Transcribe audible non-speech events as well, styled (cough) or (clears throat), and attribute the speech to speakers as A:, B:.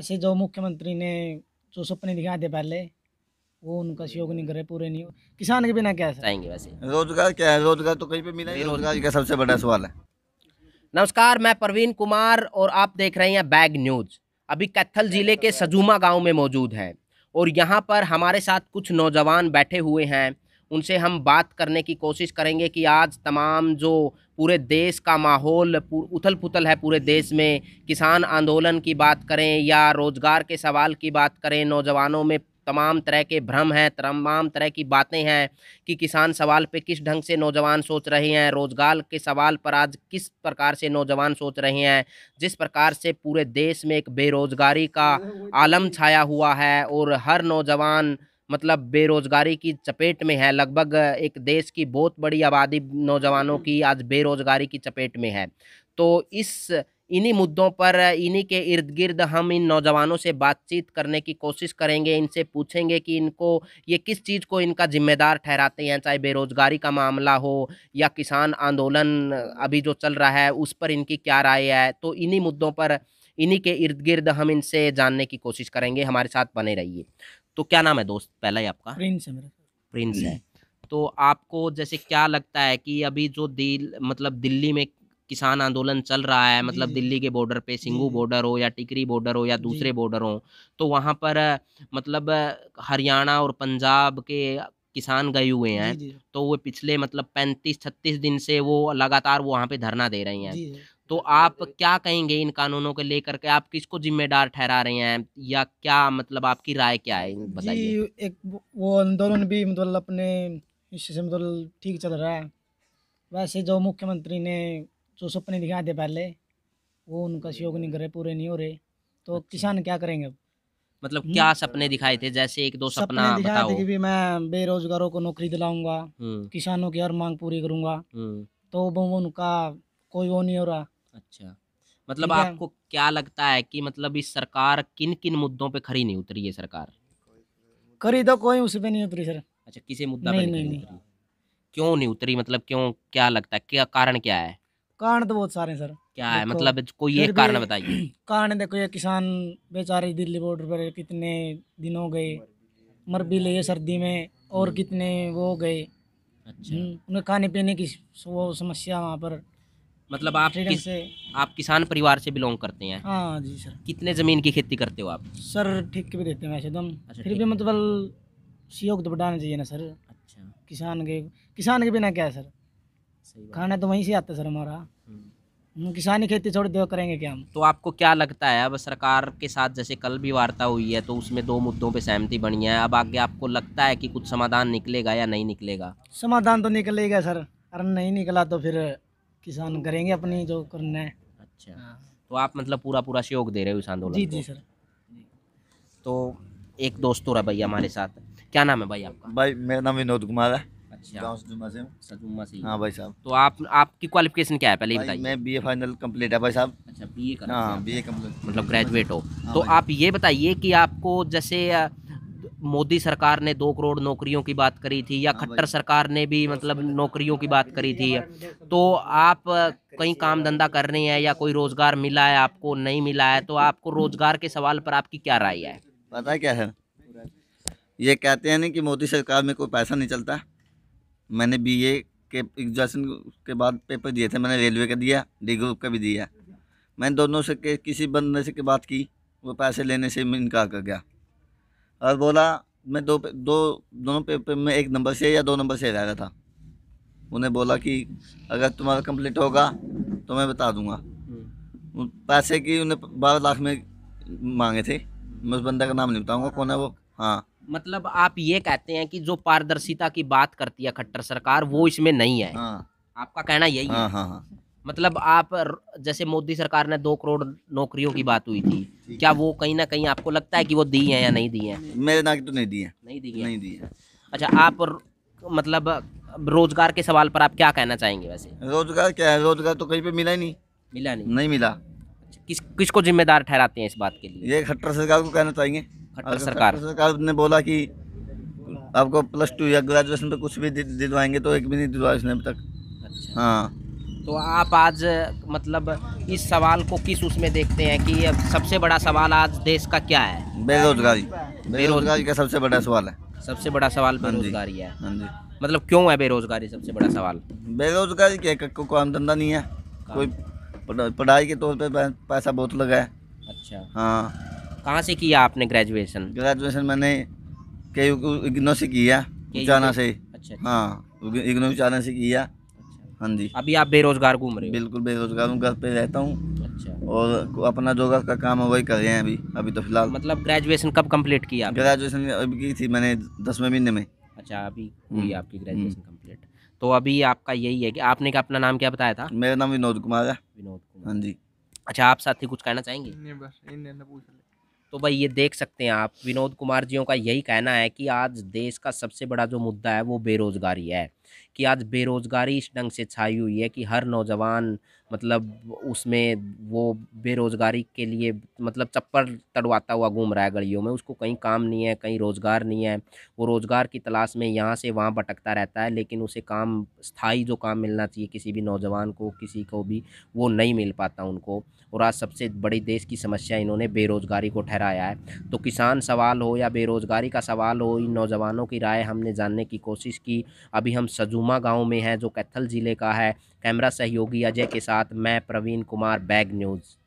A: ऐसे जो मुख्यमंत्री ने जो सपने दिखाए थे पहले वो उनका सहयोग नहीं करे पूरे नहीं किसान के बिना क्या
B: चाहेंगे वैसे रोजगार क्या है रोजगार तो कहीं पे मिला नहीं रोजगार का सबसे बड़ा सवाल है
C: नमस्कार मैं प्रवीण कुमार और आप देख रहे हैं बैग न्यूज अभी कैथल जिले के सजूमा गांव में मौजूद है और यहाँ पर हमारे साथ कुछ नौजवान बैठे हुए हैं उनसे हम बात करने की कोशिश करेंगे कि आज तमाम जो पूरे देश का माहौल उथल पुथल है पूरे देश में किसान आंदोलन की बात करें या रोज़गार के सवाल की बात करें नौजवानों में तमाम तरह के भ्रम हैं तमाम तरह की बातें हैं कि किसान सवाल पे किस ढंग से नौजवान सोच रहे हैं रोज़गार के सवाल पर आज किस प्रकार से नौजवान सोच रहे हैं जिस प्रकार से पूरे देश में एक बेरोज़गारी का आलम छाया हुआ है और हर नौजवान मतलब बेरोज़गारी की चपेट में है लगभग एक देश की बहुत बड़ी आबादी नौजवानों की आज बेरोज़गारी की चपेट में है तो इस इन्हीं मुद्दों पर इन्हीं के इर्द गिर्द हम इन नौजवानों से बातचीत करने की कोशिश करेंगे इनसे पूछेंगे कि इनको ये किस चीज़ को इनका जिम्मेदार ठहराते हैं चाहे बेरोज़गारी का मामला हो या किसान आंदोलन अभी जो चल रहा है उस पर इनकी क्या राय है तो इन्हीं मुद्दों पर इन्हीं के इर्द गिर्द हम इनसे जानने की कोशिश करेंगे हमारे साथ बने रहिए तो क्या नाम है दोस्त पहला ही आपका प्रिंस है मेरा प्रिंस है हम्म। तो आपको जैसे क्या लगता है कि अभी जो दिल मतलब दिल्ली में किसान आंदोलन चल रहा है मतलब दिल्ली के बॉर्डर पे सिंगू बॉर्डर हो या टिकरी बॉर्डर हो या दूसरे बॉर्डर हो तो वहाँ पर मतलब हरियाणा और पंजाब के किसान गए हुए हैं तो वो पिछले मतलब पैंतीस छत्तीस दिन से वो लगातार वो वहाँ पे धरना दे रही हैं तो हाँ, हाँ, आप तो क्या कहेंगे इन कानूनों को लेकर के आप किसको जिम्मेदार ठहरा रहे हैं या क्या मतलब आपकी राय क्या है बताइए
A: एक वो आंदोलन भी मतलब अपने से मतलब ठीक चल रहा है वैसे जो मुख्यमंत्री ने जो सपने दिखाए थे पहले वो उनका सहयोग नहीं करे पूरे नहीं हो रहे तो अच्छा। किसान क्या करेंगे
C: मतलब हम्म? क्या सपने दिखाए थे जैसे एक दो सपना बताओ कि
A: भी मैं बेरोजगारों को नौकरी दिलाऊंगा हम्म। किसानों की हर मांग पूरी करूंगा हम्म। तो वो उनका कोई वो नहीं हो रहा अच्छा मतलब आपको
C: क्या लगता है कि मतलब इस सरकार किन किन मुद्दों पे खड़ी नहीं उतरी है सरकार
A: खड़ी तो कोई उस पर नहीं उतरी सर अच्छा
C: किसी मुद्दा पे नहीं नहीं नहीं, नहीं उतरी क्यों नहीं उतरी मतलब क्यों क्या लगता है क्या कारण क्या है
A: कारण तो बहुत सारे सर क्या है मतलब कोई एक कारण बताइए (clears throat) कारण देखो ये किसान बेचारे दिल्ली बॉर्डर पर कितने दिन हो गए मर भी लिए सर्दी में और हम्म। कितने वो हो गए अच्छा हम्म, उन्हें खाने पीने की वो समस्या वहाँ पर
C: मतलब आप किस, आप किसान परिवार से बिलोंग करते हैं हाँ जी सर कितने ज़मीन की खेती करते हो आप
A: सर ठीक भी देते हैं वैसे एकदम तो अच्छा, फिर भी मतलब सहयोग तो बढ़ाना चाहिए ना सर अच्छा किसान के किसान के बिना क्या है सर सही खाना तो वहीं से आता सर हमारा हम्म। किसानी खेती छोड़ दो करेंगे क्या हम
C: तो आपको क्या लगता है अब सरकार के साथ जैसे कल भी वार्ता हुई है तो उसमें दो मुद्दों पे सहमति बनी है अब आगे आपको लगता है कि कुछ समाधान निकलेगा या नहीं निकलेगा
A: समाधान तो निकलेगा सर अरे नहीं निकला तो फिर किसान करेंगे अपनी जो करना है अच्छा हाँ।
C: तो आप मतलब पूरा पूरा सहयोग दे रहे हो इस आंदोलन जी जी सर तो एक दोस्त हो रहा भैया हमारे साथ क्या नाम है भाई आपका भाई मेरा
B: नाम विनोद कुमार है अच्छा से हाँ भाई साहब तो आप आपकी क्वालिफिकेशन क्या है पहले बताइए अच्छा, हाँ, मतलब ग्रेजुएट हो हाँ तो
C: आप ये बताइए कि आपको जैसे मोदी सरकार ने दो करोड़ नौकरियों की बात करी थी या हाँ खट्टर सरकार ने भी मतलब नौकरियों की बात करी थी तो आप कहीं काम धंधा कर रहे हैं या कोई रोजगार मिला है आपको नहीं मिला है तो आपको रोजगार के सवाल
B: पर आपकी क्या राय है पता क्या है ये कहते हैं ना कि मोदी सरकार में कोई पैसा नहीं चलता मैंने ए के एग्जामेशन के बाद पेपर दिए थे मैंने रेलवे का दिया डी ग्रुप का भी दिया मैंने दोनों से किसी बंदे से की बात की वो पैसे लेने से इनकार कर गया और बोला मैं दो दो दोनों पेपर में एक नंबर से या दो नंबर से रह रहा था उन्हें बोला कि अगर तुम्हारा कंप्लीट होगा तो मैं बता दूंगा हम्म। पैसे की उन्हें बारह लाख में मांगे थे मैं उस बंदे का नाम नहीं बताऊंगा कौन है वो हाँ
C: मतलब आप ये कहते हैं कि जो पारदर्शिता की बात करती है खट्टर सरकार वो इसमें नहीं है हाँ। आपका कहना यही हाँ, है हाँ हाँ, हाँ। मतलब आप जैसे मोदी सरकार ने दो करोड़ नौकरियों की बात हुई थी क्या वो कहीं ना कहीं आपको लगता है कि वो दी है या नहीं दी है
B: मेरे नाक तो नहीं दी है नहीं दी नहीं दी है
C: अच्छा आप मतलब रोजगार के सवाल पर आप क्या कहना चाहेंगे वैसे
B: रोजगार क्या है रोजगार तो कहीं पे मिला ही नहीं मिला नहीं नहीं मिला अच्छा, किस किसको जिम्मेदार ठहराते हैं इस बात के लिए ये खट्टर सरकार को कहना चाहेंगे खट्टर सरकार सरकार ने बोला कि आपको प्लस टू या ग्रेजुएशन पे कुछ भी दिलवाएंगे तो एक भी नहीं दिलवाया उसने अभी तक अच्छा हाँ तो आप
C: आज मतलब इस सवाल को किस उसमें देखते हैं कि अब सबसे बड़ा सवाल आज देश
B: का क्या है बेरोजगारी बेरोजगारी का सबसे बड़ा सवाल है सबसे बड़ा सवाल हाँ बेरोजगारी है हाँ मतलब क्यों है बेरोजगारी सबसे बड़ा सवाल बेरोजगारी क्या को काम धंधा नहीं है कोई पढ़ाई के तौर पर पैसा बहुत लगा है अच्छा हाँ कहाँ से किया आपने ग्रेजुएशन ग्रेजुएशन मैंने इग्नो से किया जाना से अच्छा, अच्छा। हाँ इग्नो जाना से किया हाँ जी अभी आप बेरोजगार घूम रहे हो बिल्कुल बेरोजगार हूँ घर पे रहता हूँ अच्छा। और अपना जो घर का काम है वही कर रहे हैं अभी अभी तो फिलहाल मतलब ग्रेजुएशन कब कम्प्लीट किया ग्रेजुएशन अभी की थी मैंने दसवें महीने में अच्छा
C: अभी हम्म। हुई आपकी ग्रेजुएशन कम्प्लीट हम्म। तो अभी आपका यही है कि आपने अपना नाम क्या बताया था मेरा नाम
B: विनोद कुमार है विनोद कुमार हाँ जी
C: अच्छा आप साथ ही कुछ कहना चाहेंगे तो भाई ये देख सकते हैं आप विनोद कुमार जी का यही कहना है कि आज देश का सबसे बड़ा जो मुद्दा है वो बेरोज़गारी है कि आज बेरोज़गारी इस ढंग से छाई हुई है कि हर नौजवान मतलब उसमें वो बेरोज़गारी के लिए मतलब चप्पल तड़वाता हुआ घूम रहा है गलियों में उसको कहीं काम नहीं है कहीं रोज़गार नहीं है वो रोज़गार की तलाश में यहाँ से वहाँ भटकता रहता है लेकिन उसे काम स्थाई जो काम मिलना चाहिए किसी भी नौजवान को किसी को भी वो नहीं मिल पाता उनको और आज सबसे बड़ी देश की समस्या इन्होंने बेरोज़गारी को ठहराया है तो किसान सवाल हो या बेरोज़गारी का सवाल हो इन नौजवानों की राय हमने जानने की कोशिश की अभी हम सजुमा गाँव में हैं जो कैथल ज़िले का है कैमरा सहयोगी अजय के साथ मैं प्रवीण कुमार बैग न्यूज़